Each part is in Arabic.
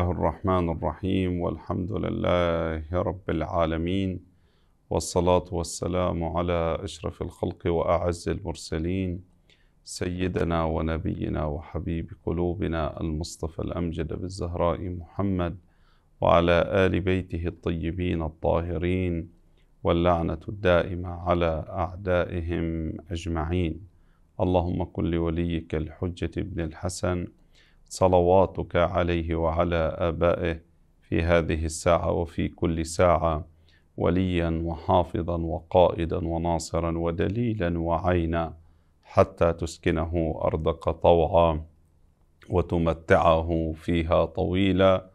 الله الرحمن الرحيم والحمد لله رب العالمين والصلاة والسلام على أشرف الخلق وأعز المرسلين سيدنا ونبينا وحبيب قلوبنا المصطفى الأمجد بالزهراء محمد وعلى آل بيته الطيبين الطاهرين واللعنة الدائمة على أعدائهم أجمعين اللهم كن لوليك الحجة ابن الحسن صلواتك عليه وعلى آبائه في هذه الساعة وفي كل ساعة وليا وحافظا وقائدا وناصرا ودليلا وعينا حتى تسكنه أرضك طوعا وتمتعه فيها طويلا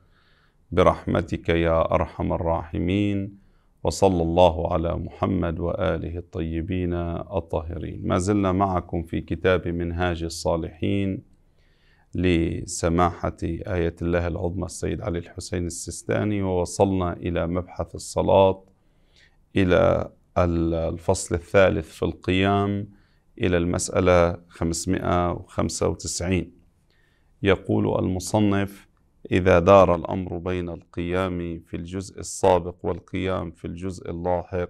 برحمتك يا أرحم الراحمين وصلى الله على محمد وآله الطيبين الطاهرين ما زلنا معكم في كتاب منهاج الصالحين لسماحة آية الله العظمى السيد علي الحسين السيستاني ووصلنا إلى مبحث الصلاة إلى الفصل الثالث في القيام إلى المسألة 595 يقول المصنف إذا دار الأمر بين القيام في الجزء السابق والقيام في الجزء اللاحق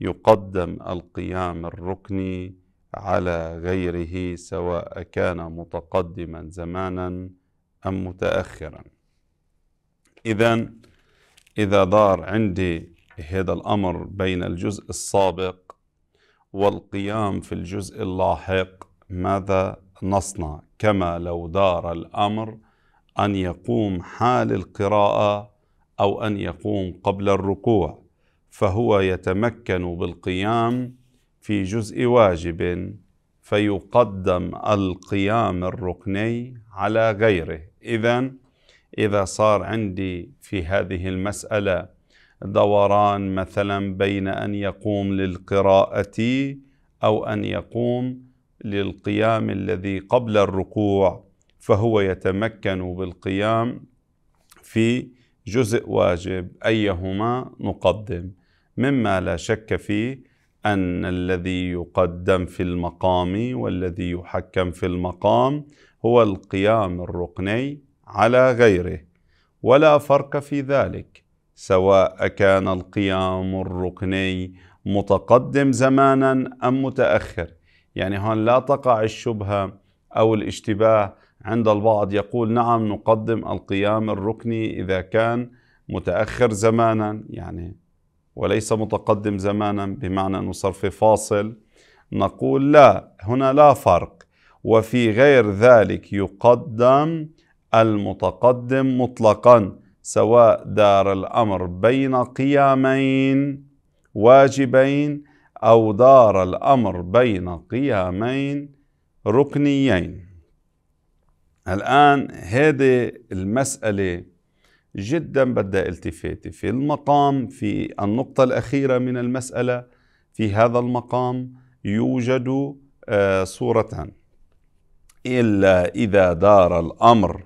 يقدم القيام الركني على غيره سواء كان متقدما زمانا أم متأخرا إذا إذا دار عندي هذا الأمر بين الجزء السابق والقيام في الجزء اللاحق ماذا نصنع كما لو دار الأمر أن يقوم حال القراءة أو أن يقوم قبل الركوع فهو يتمكن بالقيام في جزء واجب فيقدم القيام الركني على غيره إذا إذا صار عندي في هذه المسألة دوران مثلا بين أن يقوم للقراءة أو أن يقوم للقيام الذي قبل الركوع فهو يتمكن بالقيام في جزء واجب أيهما نقدم مما لا شك فيه أن الذي يقدم في المقام والذي يحكم في المقام هو القيام الركني على غيره ولا فرق في ذلك سواء كان القيام الركني متقدم زمانا أم متأخر يعني هون لا تقع الشبهة أو الاشتباه عند البعض يقول نعم نقدم القيام الركني إذا كان متأخر زمانا يعني وليس متقدم زمانا بمعنى أنه صار في فاصل نقول لا هنا لا فرق وفي غير ذلك يقدم المتقدم مطلقا سواء دار الأمر بين قيامين واجبين أو دار الأمر بين قيامين ركنيين الآن هذه المسألة جدا بدها التفاته في المقام في النقطة الأخيرة من المسألة في هذا المقام يوجد آه، صورة إلا إذا دار الأمر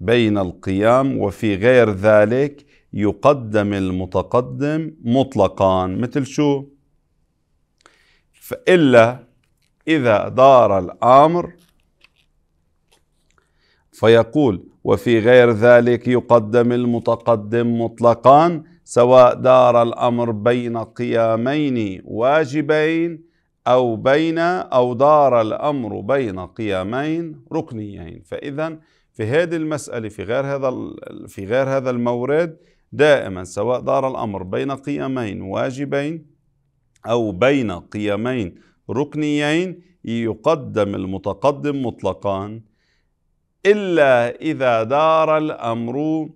بين القيام وفي غير ذلك يقدم المتقدم مطلقا مثل شو؟ فإلا إذا دار الأمر فيقول وفي غير ذلك يقدم المتقدم مطلقا سواء دار الامر بين قيامين واجبين او بين او دار الامر بين قيامين ركنيين فاذا في هذه المساله في غير هذا في غير هذا المورد دائما سواء دار الامر بين قيامين واجبين او بين قيامين ركنيين يقدم المتقدم مطلقا إلا إذا دار الأمر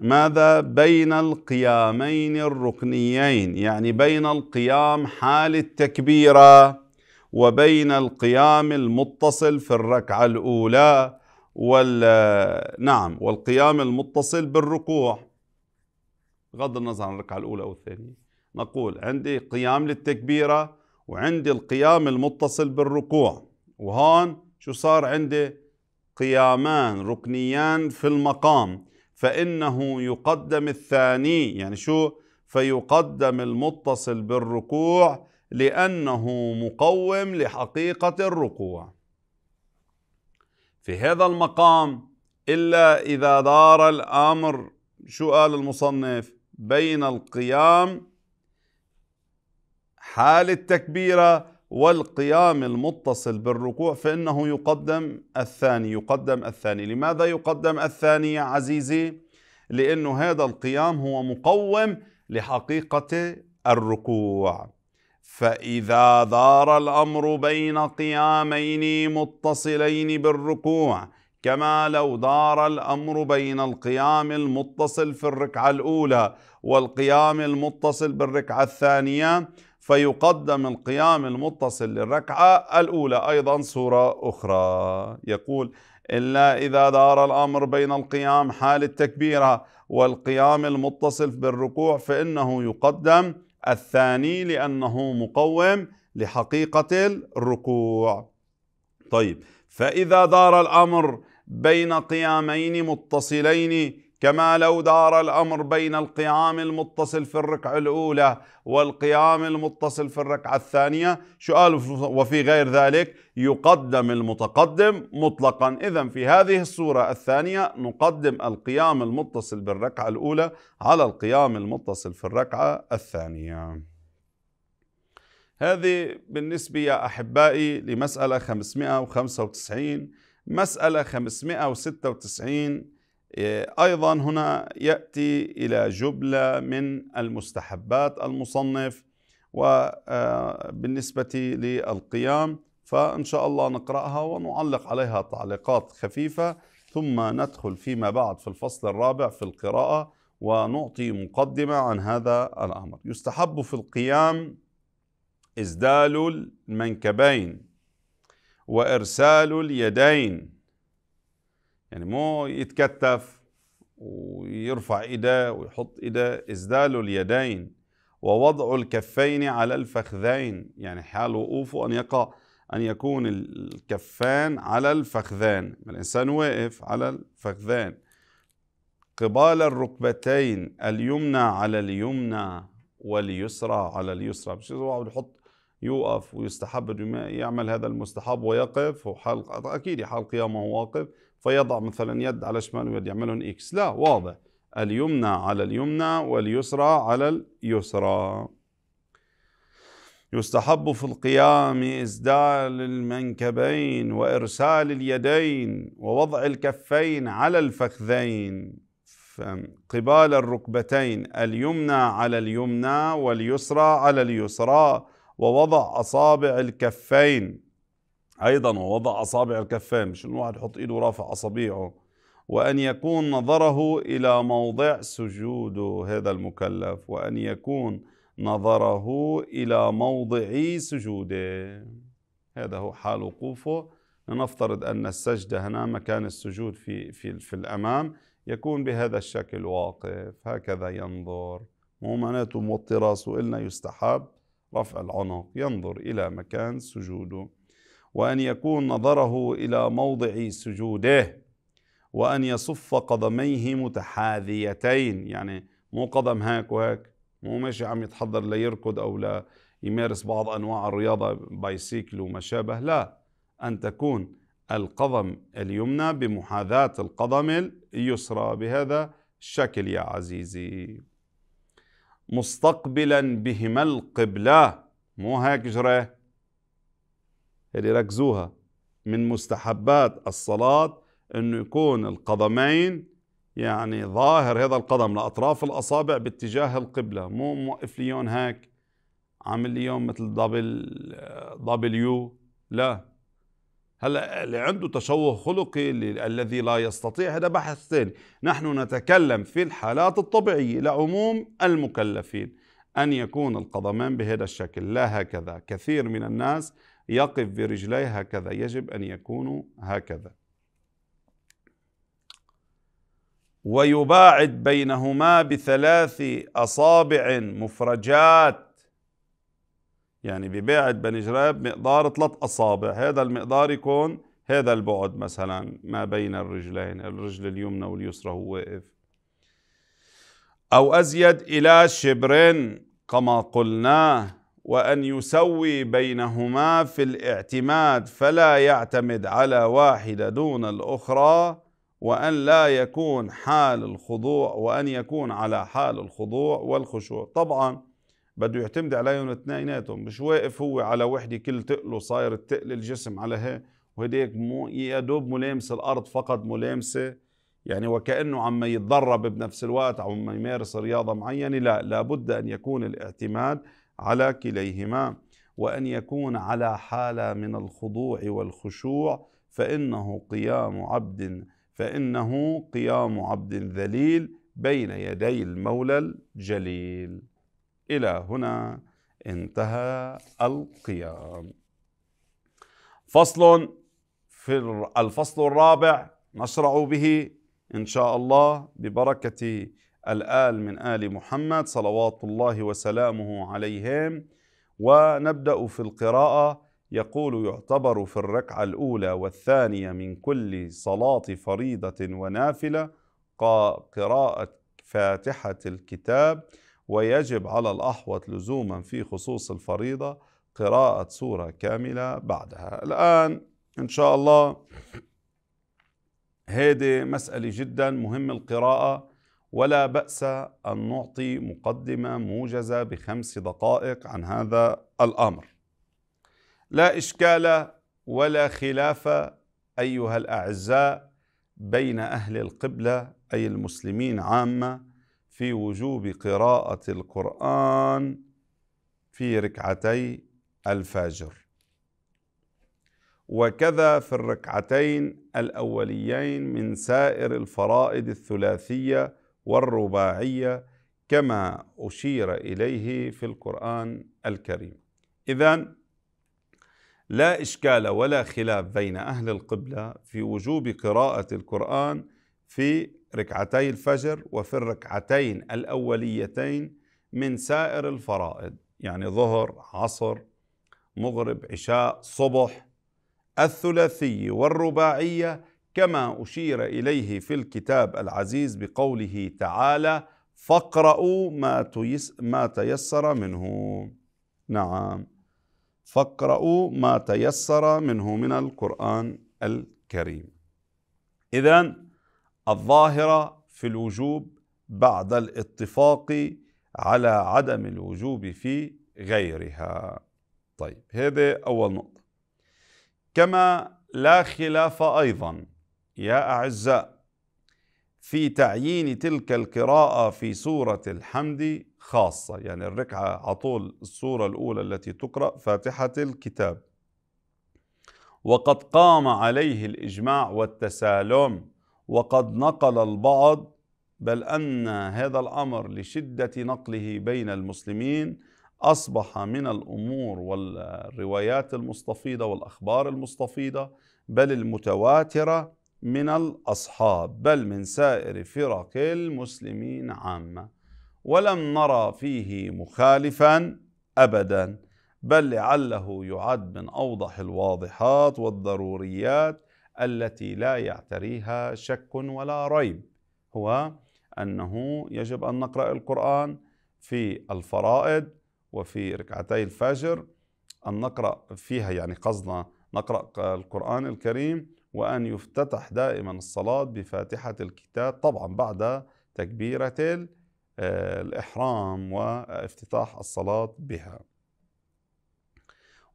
ماذا بين القيامين الركنيين يعني بين القيام حال التكبيره وبين القيام المتصل في الركعه الاولى وال نعم والقيام المتصل بالركوع بغض النظر عن الركعه الاولى او الثانيه نقول عندي قيام للتكبيره وعندي القيام المتصل بالركوع وهون شو صار عندي قيامان ركنيان في المقام فإنه يقدم الثاني يعني شو فيقدم المتصل بالركوع لأنه مقوم لحقيقة الركوع في هذا المقام إلا إذا دار الأمر شو قال المصنف بين القيام حال التكبيرة والقيام المتصل بالركوع فإنه يقدم الثاني يقدم الثاني لماذا يقدم الثاني يا عزيزي؟ لأنه هذا القيام هو مقوم لحقيقة الركوع فإذا دار الأمر بين قيامين متصلين بالركوع كما لو دار الأمر بين القيام المتصل في الركعة الأولى والقيام المتصل بالركعة الثانية فيقدم القيام المتصل للركعة الأولى أيضا صورة أخرى يقول إلا إذا دار الأمر بين القيام حال التكبيرة والقيام المتصل بالركوع فإنه يقدم الثاني لأنه مقوم لحقيقة الركوع طيب فإذا دار الأمر بين قيامين متصلين كما لو دار الامر بين القيام المتصل في الركعه الاولى والقيام المتصل في الركعه الثانيه سؤال وفي غير ذلك يقدم المتقدم مطلقا اذا في هذه الصوره الثانيه نقدم القيام المتصل بالركعه الاولى على القيام المتصل في الركعه الثانيه هذه بالنسبه يا احبائي لمساله 595 مساله 596 إيه، ايضا هنا ياتي الى جمله من المستحبات المصنف وبالنسبه آه، للقيام فان شاء الله نقراها ونعلق عليها تعليقات خفيفه ثم ندخل فيما بعد في الفصل الرابع في القراءه ونعطي مقدمه عن هذا الامر يستحب في القيام إزدال المنكبين وارسال اليدين يعني مو يتكتف ويرفع ايده ويحط ايده ازدال اليدين ووضع الكفين على الفخذين يعني حال وقوفه ان يقع ان يكون الكفان على الفخذان الانسان واقف على الفخذان قبال الركبتين اليمنى على اليمنى واليسرى على اليسرى مش هو يحط يوقف ويستحب يعمل هذا المستحب ويقف وحال اكيد حال قيامه واقف فيضع مثلا يد على شمال ويد يعملهم إكس لا واضح اليمنى على اليمنى واليسرى على اليسرى يستحب في القيام إسدال المنكبين وإرسال اليدين ووضع الكفين على الفخذين قبال الركبتين اليمنى على اليمنى واليسرى على اليسرى ووضع أصابع الكفين أيضا ووضع أصابع الكفين مش إنه واحد يحط إيده ورافع أصابيعه وأن يكون نظره إلى موضع سجوده هذا المكلف وأن يكون نظره إلى موضع سجوده هذا هو حال وقوفه لنفترض أن السجدة هنا مكان السجود في, في, في الأمام يكون بهذا الشكل واقف هكذا ينظر مو معناته موطي راسه إلنا يستحب رفع العنق ينظر إلى مكان سجوده وان يكون نظره الى موضع سجوده وان يصف قدميه متحاذيتين يعني مو قدم هاك وهاك مو ماشي عم يتحضر ليركض او لا يمارس بعض انواع الرياضه بايسيكل وما شابه لا ان تكون القدم اليمنى بمحاذاه القدم اليسرى بهذا الشكل يا عزيزي مستقبلا بهما القبله مو هيك جراه اللي ركزوها من مستحبات الصلاة انه يكون القدمين يعني ظاهر هذا القدم لاطراف الاصابع باتجاه القبلة مو موقف ليون هيك عامل ليون مثل دبل دبليو لا هلا اللي عنده تشوه خلقي الذي لا يستطيع هذا بحث ثاني نحن نتكلم في الحالات الطبيعية لعموم المكلفين أن يكون القدمان بهذا الشكل لا هكذا كثير من الناس يقف برجليه هكذا يجب أن يكونوا هكذا ويباعد بينهما بثلاث أصابع مفرجات يعني بباعد بين رجليه مقدار ثلاث أصابع هذا المقدار يكون هذا البعد مثلا ما بين الرجلين الرجل اليمنى واليسرى هو واقف أو أزيد إلى شبر كما قلناه وان يسوي بينهما في الاعتماد فلا يعتمد على واحده دون الاخرى وان لا يكون حال الخضوع وان يكون على حال الخضوع والخشوع طبعا بده يعتمد عليهم اثنيناتهم مش واقف هو على وحده كل تقله صاير التقل الجسم على هي وهديك مو يا دوب ملامس الارض فقط ملامسه يعني وكانه عم يتدرب بنفس الوقت عم يمارس رياضه معينه لا لابد ان يكون الاعتماد على كليهما وان يكون على حاله من الخضوع والخشوع فانه قيام عبد فانه قيام عبد ذليل بين يدي المولى الجليل الى هنا انتهى القيام فصل في الفصل الرابع نشرع به ان شاء الله ببركه الآل من آل محمد صلوات الله وسلامه عليهم ونبدأ في القراءة يقول يعتبر في الركعة الأولى والثانية من كل صلاة فريضة ونافلة قراءة فاتحة الكتاب ويجب على الأحوط لزوما في خصوص الفريضة قراءة سورة كاملة بعدها الآن إن شاء الله هيدي مسألة جدا مهم القراءة ولا بأس أن نعطي مقدمة موجزة بخمس دقائق عن هذا الأمر لا إشكال ولا خلاف أيها الأعزاء بين أهل القبلة أي المسلمين عامة في وجوب قراءة القرآن في ركعتي الفجر وكذا في الركعتين الأوليين من سائر الفرائض الثلاثية والرباعية كما أشير إليه في القرآن الكريم إذا لا إشكال ولا خلاف بين أهل القبلة في وجوب قراءة القرآن في ركعتي الفجر وفي الركعتين الأوليتين من سائر الفرائض يعني ظهر عصر مغرب عشاء صبح الثلاثي والرباعية كما أشير إليه في الكتاب العزيز بقوله تعالى فاقرأوا ما, ما تيسر منه نعم فاقرأوا ما تيسر منه من القرآن الكريم إذا الظاهرة في الوجوب بعد الاتفاق على عدم الوجوب في غيرها طيب هذه أول نقطة كما لا خلاف أيضا يا اعزاء في تعيين تلك القراءه في سوره الحمد خاصه يعني الركعه على طول السوره الاولى التي تقرا فاتحه الكتاب وقد قام عليه الاجماع والتسالم وقد نقل البعض بل ان هذا الامر لشده نقله بين المسلمين اصبح من الامور والروايات المستفيضه والاخبار المستفيضه بل المتواتره من الأصحاب بل من سائر فرق المسلمين عامة ولم نرى فيه مخالفا أبدا بل لعله يعد من أوضح الواضحات والضروريات التي لا يعتريها شك ولا ريب هو أنه يجب أن نقرأ القرآن في الفرائض وفي ركعتي الفجر أن نقرأ فيها يعني قصدنا نقرأ القرآن الكريم وأن يفتتح دائما الصلاة بفاتحة الكتاب طبعا بعد تكبيرة آه، الإحرام وافتتاح الصلاة بها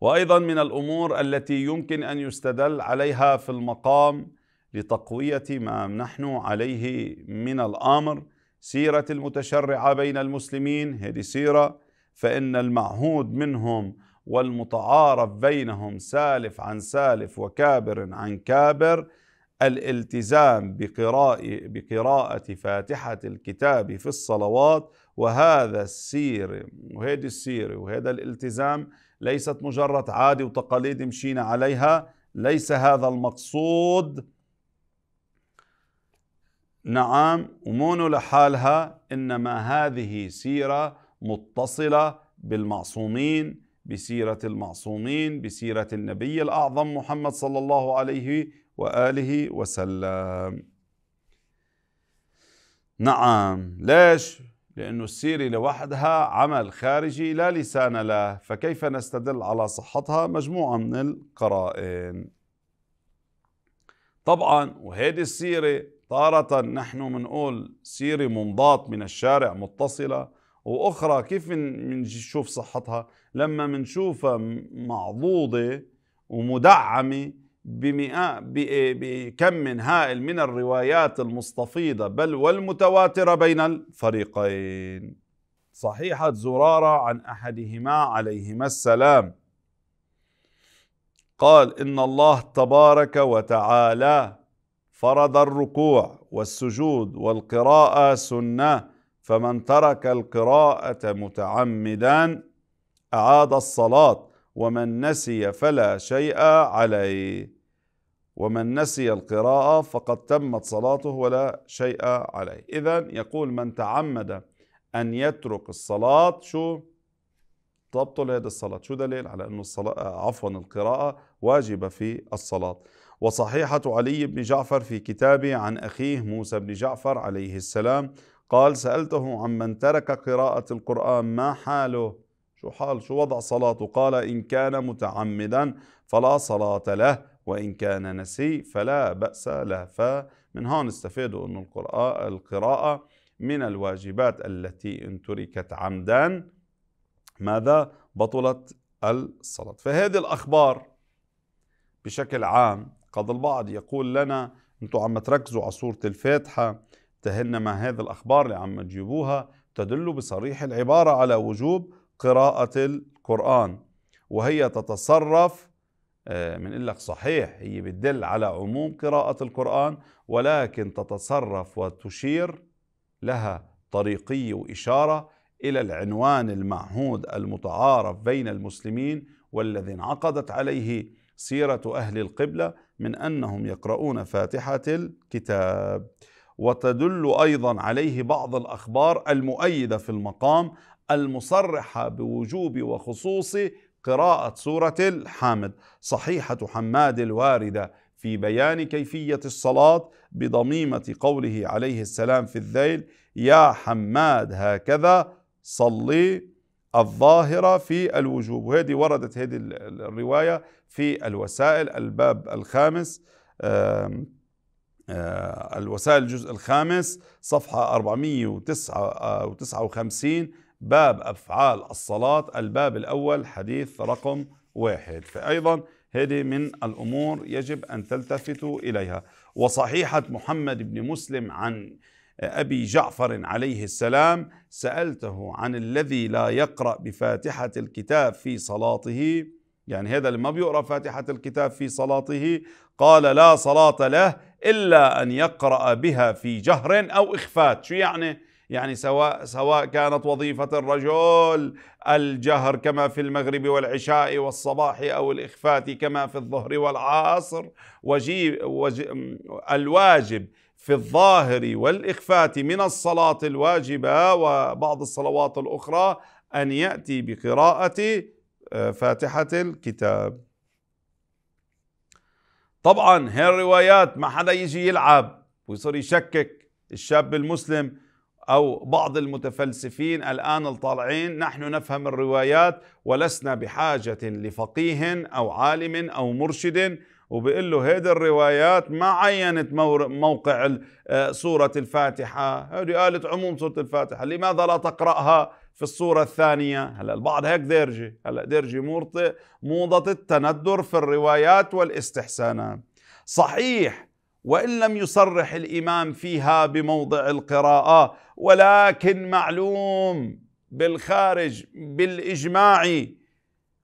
وأيضا من الأمور التي يمكن أن يستدل عليها في المقام لتقوية ما نحن عليه من الأمر سيرة المتشرعة بين المسلمين هذه سيرة فإن المعهود منهم والمتعارف بينهم سالف عن سالف وكابر عن كابر الالتزام بقراءة, بقراءة فاتحة الكتاب في الصلوات وهذا السير وهيدي السيرة وهذا الالتزام ليست مجرد عادة وتقاليد مشينا عليها ليس هذا المقصود نعم ومون لحالها إنما هذه سيرة متصلة بالمعصومين بسيرة المعصومين بسيرة النبي الأعظم محمد صلى الله عليه وآله وسلم نعم ليش؟ لأن السيرة لوحدها عمل خارجي لا لسان له فكيف نستدل على صحتها مجموعة من القرائن طبعا وهيدي السيرة طارة نحن منقول سيرة منضات من الشارع متصلة واخرى كيف بنشوف صحتها لما بنشوفها معضوضه ومدعمه بمئات إيه، بكم من هائل من الروايات المستفيضه بل والمتواتره بين الفريقين صحيحه زراره عن احدهما عليهما السلام قال ان الله تبارك وتعالى فرض الركوع والسجود والقراءه سنه فمن ترك القراءة متعمدا أعاد الصلاة ومن نسي فلا شيء عليه ومن نسي القراءة فقد تمت صلاته ولا شيء عليه إذا يقول من تعمد أن يترك الصلاة شو تبطل هذه الصلاة شو دليل على أن الصلاة عفوا القراءة واجبة في الصلاة وصحيحة علي بن جعفر في كتابه عن أخيه موسى بن جعفر عليه السلام قال سألته عمن ترك قراءة القرآن ما حاله شو حال شو وضع صلاته قال إن كان متعمدا فلا صلاة له وإن كان نسي فلا بأس له فمن هون استفادوا أن القراءة, القراءة من الواجبات التي إن تركت عمدا ماذا بطلت الصلاة فهذه الأخبار بشكل عام قد البعض يقول لنا أنتم عم تركزوا على سورة الفاتحة تهن مع هذه الأخبار اللي عم تجيبوها تدل بصريح العبارة على وجوب قراءة القرآن وهي تتصرف آه، من لك صحيح هي بتدل على عموم قراءة القرآن ولكن تتصرف وتشير لها طريقية وإشارة إلى العنوان المعهود المتعارف بين المسلمين والذي انعقدت عليه سيرة أهل القبلة من أنهم يقرؤون فاتحة الكتاب وتدل أيضا عليه بعض الأخبار المؤيدة في المقام المصرحة بوجوب وخصوص قراءة سورة الحامد صحيحة حماد الواردة في بيان كيفية الصلاة بضميمة قوله عليه السلام في الذيل يا حماد هكذا صلي الظاهرة في الوجوب وهذه وردت هذه الرواية في الوسائل الباب الخامس آه، الوسائل الجزء الخامس صفحة 459 باب أفعال الصلاة الباب الأول حديث رقم واحد فأيضا هذه من الأمور يجب أن تلتفتوا إليها وصحيحة محمد بن مسلم عن أبي جعفر عليه السلام سألته عن الذي لا يقرأ بفاتحة الكتاب في صلاته يعني هذا اللي ما بيقرا فاتحه الكتاب في صلاته قال لا صلاه له الا ان يقرا بها في جهر او اخفات شو يعني يعني سواء سواء كانت وظيفه الرجل الجهر كما في المغرب والعشاء والصباح او الاخفات كما في الظهر والعصر وجيب وجيب الواجب في الظاهر والاخفات من الصلاه الواجبه وبعض الصلوات الاخرى ان ياتي بقراءه آه، فاتحة الكتاب طبعا الروايات ما حدا يجي يلعب ويصير يشكك الشاب المسلم أو بعض المتفلسفين الآن الطالعين نحن نفهم الروايات ولسنا بحاجة لفقيه أو عالم أو مرشد وبيقول له هيدي الروايات ما عينت موقع آه، سورة الفاتحة هذه قالت عموم سورة الفاتحة لماذا لا تقرأها في الصورة الثانية هلا البعض هيك درجة هلا درجة مورطة موضة التندر في الروايات والاستحسانات صحيح وإن لم يصرح الإمام فيها بموضع القراءة ولكن معلوم بالخارج بالإجماع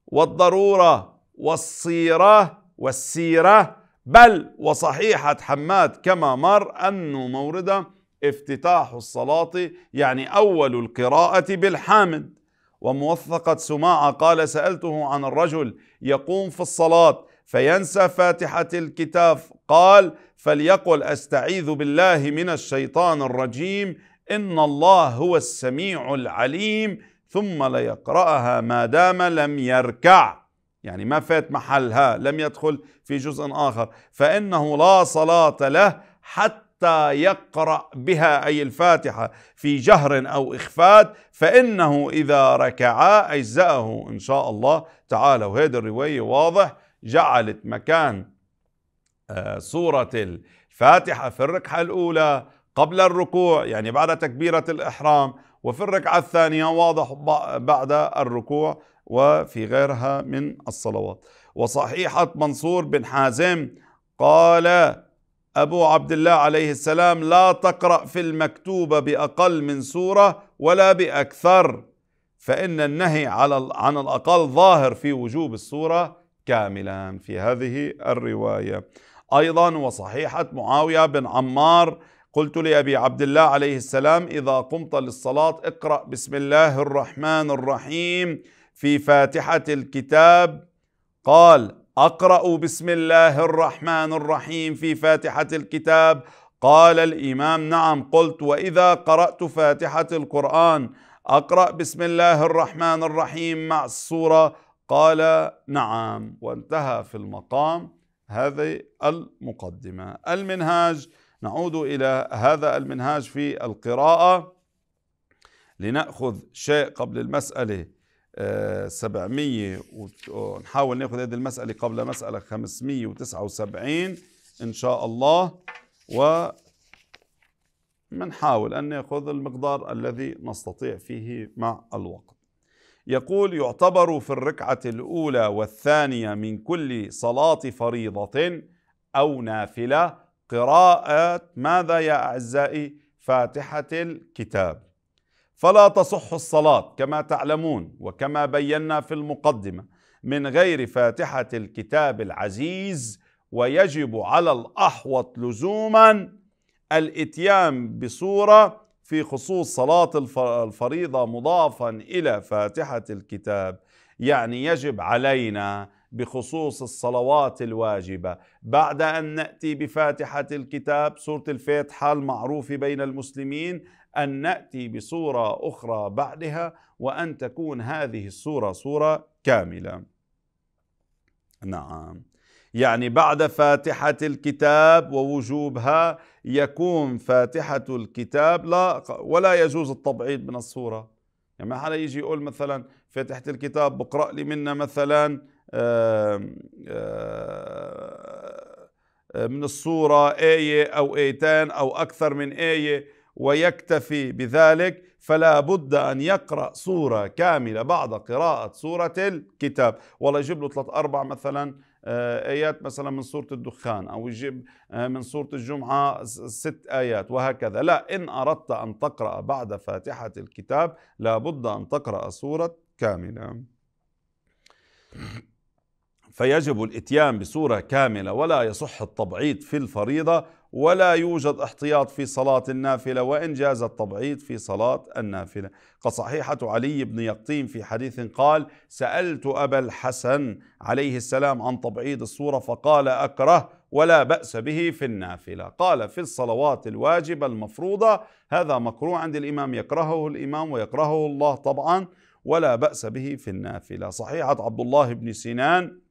والضرورة والصيرة والسيرة بل وصحيحة حماد كما مر أنه موردة افتتاح الصلاة يعني أول القراءة بالحامد وموثقة سماعة قال سألته عن الرجل يقوم في الصلاة فينسى فاتحة الكتاب قال فليقل أستعيذ بالله من الشيطان الرجيم إن الله هو السميع العليم ثم ليقرأها ما دام لم يركع يعني ما فات محلها لم يدخل في جزء آخر فإنه لا صلاة له حتى حتى يقرأ بها أي الفاتحة في جهر أو إخفاد فإنه إذا ركع أجزأه إن شاء الله تعالى وهذه الرواية واضح جعلت مكان آه، سورة الفاتحة في الركعة الأولى قبل الركوع يعني بعد تكبيرة الإحرام وفي الركعة الثانية واضح بعد الركوع وفي غيرها من الصلوات وصحيحة منصور بن حازم قال ابو عبد الله عليه السلام لا تقرا في المكتوبه باقل من سوره ولا باكثر فان النهي على عن الاقل ظاهر في وجوب السوره كاملا في هذه الروايه ايضا وصحيحه معاويه بن عمار قلت لابي عبد الله عليه السلام اذا قمت للصلاه اقرا بسم الله الرحمن الرحيم في فاتحه الكتاب قال اقرا بسم الله الرحمن الرحيم في فاتحه الكتاب قال الامام نعم قلت واذا قرات فاتحه القران اقرا بسم الله الرحمن الرحيم مع السوره قال نعم وانتهى في المقام هذه المقدمه المنهاج نعود الى هذا المنهاج في القراءه لناخذ شيء قبل المساله 700 ونحاول ناخذ هذه المسألة قبل مسألة 579 إن شاء الله و منحاول أن نأخذ المقدار الذي نستطيع فيه مع الوقت يقول يعتبر في الركعة الأولى والثانية من كل صلاة فريضة أو نافلة قراءة ماذا يا أعزائي فاتحة الكتاب فلا تصح الصلاة كما تعلمون وكما بينا في المقدمة من غير فاتحة الكتاب العزيز ويجب على الأحوط لزوما الإتيان بصورة في خصوص صلاة الفريضة مضافا إلى فاتحة الكتاب يعني يجب علينا بخصوص الصلوات الواجبة بعد أن نأتي بفاتحة الكتاب سورة الفاتحة المعروفة بين المسلمين ان ناتي بصوره اخرى بعدها وان تكون هذه الصوره صوره كامله نعم يعني بعد فاتحه الكتاب ووجوبها يكون فاتحه الكتاب لا ولا يجوز التبعيد من الصوره يعني ما حدا يجي يقول مثلا فاتحه الكتاب بقرا لي منا مثلا من الصورة آية أو آيتان أو أكثر من آية ويكتفي بذلك فلا بد أن يقرأ سوره كاملة بعد قراءة سوره الكتاب والله يجيب له ثلاث أربع مثلا آه، آيات مثلا من سورة الدخان أو يجيب آه، من سورة الجمعة ست آيات وهكذا لا إن أردت أن تقرأ بعد فاتحة الكتاب لا بد أن تقرأ سوره كاملة فيجب الاتيان بسوره كاملة ولا يصح التبعيض في الفريضة ولا يوجد احتياط في صلاة النافلة وإن جاز التبعيض في صلاة النافلة فصحيحة علي بن يقطين في حديث قال سألت أبا الحسن عليه السلام عن تبعيض الصورة فقال أكره ولا بأس به في النافلة قال في الصلوات الواجبة المفروضة هذا مكروه عند الإمام يكرهه الإمام ويكرهه الله طبعا ولا بأس به في النافلة صحيحة عبد الله بن سنان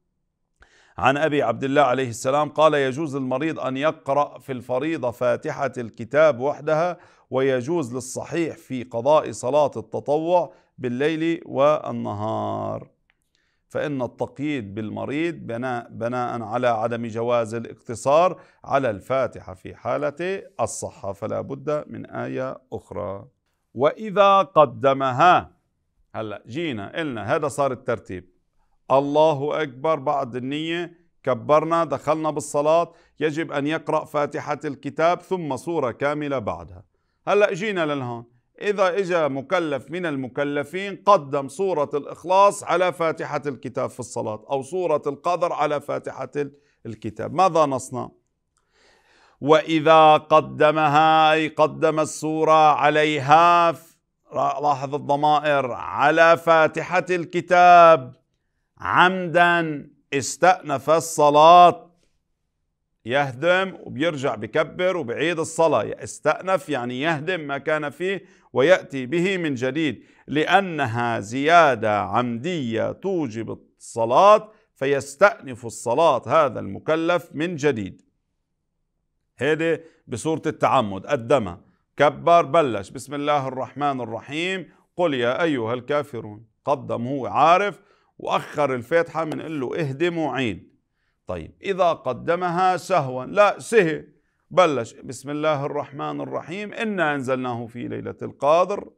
عن أبي عبد الله عليه السلام قال يجوز للمريض أن يقرأ في الفريضة فاتحة الكتاب وحدها ويجوز للصحيح في قضاء صلاة التطوع بالليل والنهار فإن التقييد بالمريض بناء, بناء على عدم جواز الاقتصار على الفاتحة في حالة الصحة فلا بد من آية أخرى وإذا قدمها هلأ جينا قلنا هذا صار الترتيب الله أكبر بعد النية كبرنا دخلنا بالصلاة يجب أن يقرأ فاتحة الكتاب ثم صورة كاملة بعدها هلأ جينا للهون إذا إجا مكلف من المكلفين قدم صورة الإخلاص على فاتحة الكتاب في الصلاة أو صورة القدر على فاتحة الكتاب ماذا نصنع؟ وإذا قدمها أي قدم السورة عليها لاحظ الضمائر على فاتحة الكتاب عمدا استأنف الصلاة يهدم وبيرجع بكبر وبعيد الصلاة استأنف يعني يهدم ما كان فيه ويأتي به من جديد لأنها زيادة عمدية توجب الصلاة فيستأنف الصلاة هذا المكلف من جديد هذه بصورة التعمد قدمها كبر بلش بسم الله الرحمن الرحيم قل يا أيها الكافرون قدم هو عارف وأخر الفاتحة بنقول له اهدموا عين طيب إذا قدمها سهوا لا سهي بلش بسم الله الرحمن الرحيم إنا أنزلناه في ليلة القدر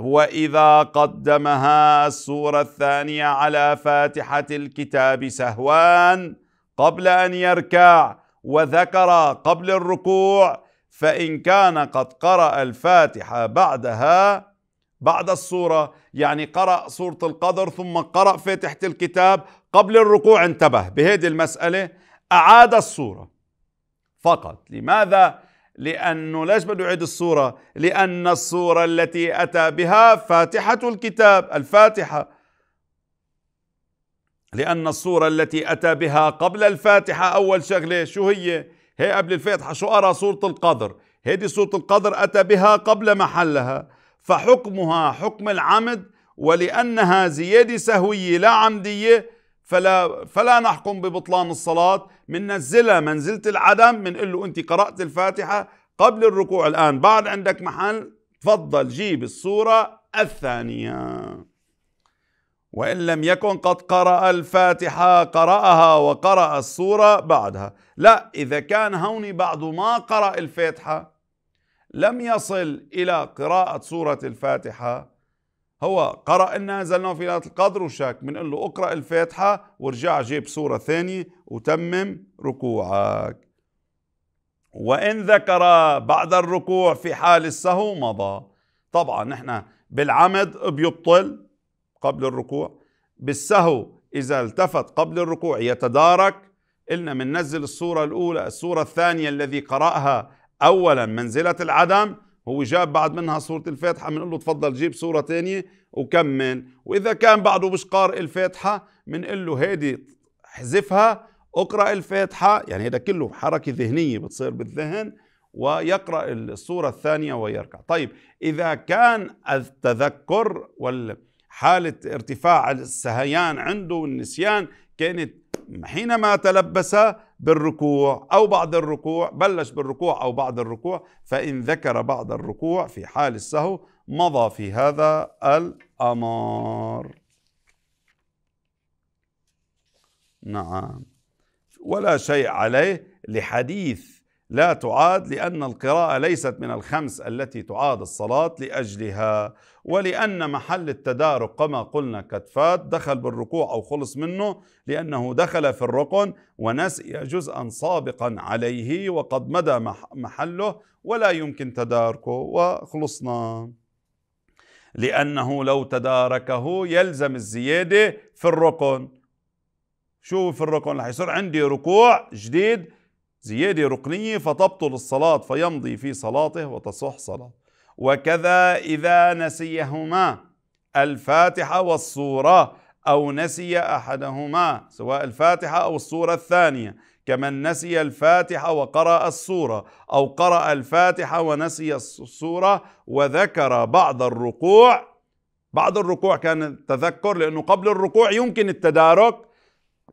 وإذا قدمها السورة الثانية على فاتحة الكتاب سهوان قبل أن يركع وذكر قبل الركوع فإن كان قد قرأ الفاتحة بعدها بعد الصورة يعني قرأ سورة القدر ثم قرأ فاتحة الكتاب قبل الركوع انتبه بهذه المسألة أعاد الصورة فقط لماذا؟ لأنه ليش بده يعيد الصورة؟ لأن الصورة التي أتى بها فاتحة الكتاب الفاتحة لأن الصورة التي أتى بها قبل الفاتحة أول شغلة شو هي؟ هي قبل الفاتحة شو أرى سورة القدر؟ هذه سورة القدر أتى بها قبل محلها فحكمها حكم العمد ولأنها زيادة سهوية لا عمدية فلا فلا نحكم ببطلان الصلاة مننزلها منزلة العدم بنقول له أنت قرأت الفاتحة قبل الركوع الآن بعد عندك محل تفضل جيب الصورة الثانية وإن لم يكن قد قرأ الفاتحة قرأها وقرأ الصورة بعدها لا إذا كان هوني بعد ما قرأ الفاتحة لم يصل إلى قراءة سورة الفاتحة هو قرأ إنا أنزلناه في ليلة القدر وشك بنقول له اقرأ الفاتحة وارجع جيب سورة ثانية وتمم ركوعك وإن ذكر بعد الركوع في حال السهو مضى طبعا نحن بالعمد بيبطل قبل الركوع بالسهو إذا التفت قبل الركوع يتدارك قلنا نزل الصورة الأولى الصورة الثانية الذي قرأها اولا منزله العدم هو جاب بعد منها سورة الفاتحة بنقول له تفضل جيب سورة تانية وكمل وإذا كان بعده مش قارئ الفاتحة بنقول له هيدي حذفها اقرأ الفاتحة يعني هذا كله حركة ذهنية بتصير بالذهن ويقرأ السورة الثانية ويركع طيب إذا كان التذكر وال حالة ارتفاع السهيان عنده والنسيان كانت حينما تلبس بالركوع أو بعد الركوع بلش بالركوع أو بعد الركوع فإن ذكر بعد الركوع في حال السهو مضى في هذا الأمر نعم ولا شيء عليه لحديث لا تعاد لأن القراءة ليست من الخمس التي تعاد الصلاة لأجلها ولأن محل التدارك كما قلنا كتفات دخل بالركوع أو خلص منه لأنه دخل في الركن ونسي جزءا سابقا عليه وقد مدى محله ولا يمكن تداركه وخلصنا لأنه لو تداركه يلزم الزيادة في الركن شو في الركن اللي عندي ركوع جديد زيادة ركنية فتبطل الصلاة فيمضي في صلاته وتصح صلاة وكذا إذا نسيهما الفاتحة والصورة أو نسي أحدهما سواء الفاتحة أو الصورة الثانية كمن نسي الفاتحة وقرأ الصورة أو قرأ الفاتحة ونسي الصورة وذكر بعد الركوع بعد الركوع كان تذكر لأنه قبل الركوع يمكن التدارك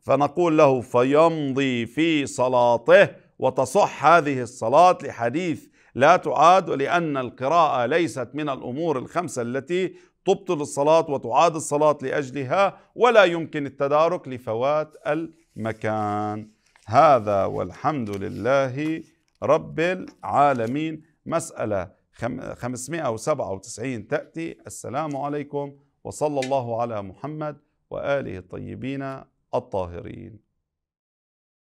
فنقول له فيمضي في صلاته وتصح هذه الصلاة لحديث لا تعاد لأن القراءة ليست من الأمور الخمسة التي تبطل الصلاة وتعاد الصلاة لأجلها ولا يمكن التدارك لفوات المكان هذا والحمد لله رب العالمين مسألة 597 تأتي السلام عليكم وصلى الله على محمد وآله الطيبين الطاهرين